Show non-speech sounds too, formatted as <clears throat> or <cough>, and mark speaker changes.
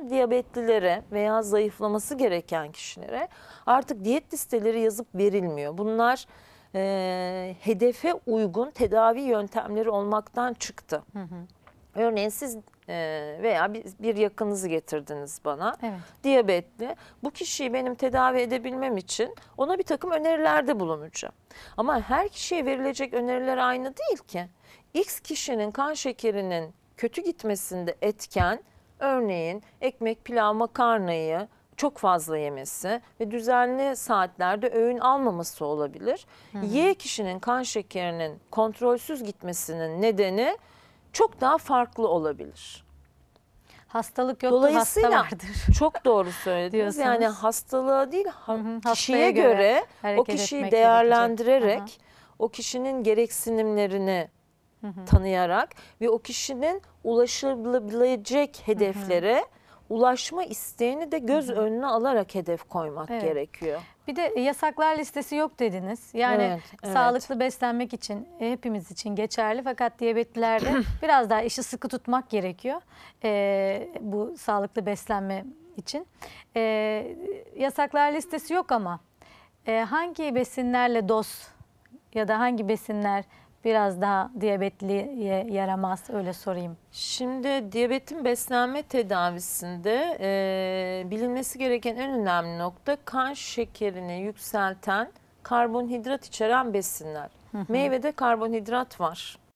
Speaker 1: çalışıyor. Diyabetlilere veya zayıflaması gereken kişilere artık diyet listeleri yazıp verilmiyor. Bunlar e, hedefe uygun tedavi yöntemleri olmaktan çıktı. Hı hı. Örneğin siz veya bir yakınınızı getirdiniz bana evet. diyabetli. Bu kişiyi benim tedavi edebilmem için ona bir takım önerilerde bulunacağım. Ama her kişiye verilecek öneriler aynı değil ki. X kişinin kan şekerinin kötü gitmesinde etken Örneğin ekmek, pilav, makarnayı çok fazla yemesi ve düzenli saatlerde öğün almaması olabilir. Hı hmm. hı. Y kişinin kan şekerinin kontrolsüz gitmesinin nedeni çok daha farklı olabilir. Hastalık yoktur, Dolayısıyla hasta vardır. <laughs> çok doğru söylediniz. yani hastalığa değil ha hı hı, kişiye göre, göre o kişiyi değerlendirerek gerekecek. o kişinin gereksinimlerini tanıyarak ve o kişinin ulaşılabilecek hedeflere ulaşma isteğini de göz hı hı. önüne alarak hedef koymak evet. gerekiyor.
Speaker 2: Bir de e, yasaklar listesi yok dediniz. Yani evet, evet. sağlıklı beslenmek için e, hepimiz için geçerli fakat diyabetlilerde <clears throat> biraz daha işi sıkı tutmak gerekiyor. Ee, bu sağlıklı beslenme için. Ee, yasaklar listesi yok ama e, hangi besinlerle doz ya da hangi besinler biraz daha diyabetliye yaramaz öyle sorayım. Şimdi diyabetin beslenme tedavisinde
Speaker 1: e, bilinmesi gereken en önemli nokta kan şekerini yükselten karbonhidrat içeren besinler. Meyvede karbonhidrat var.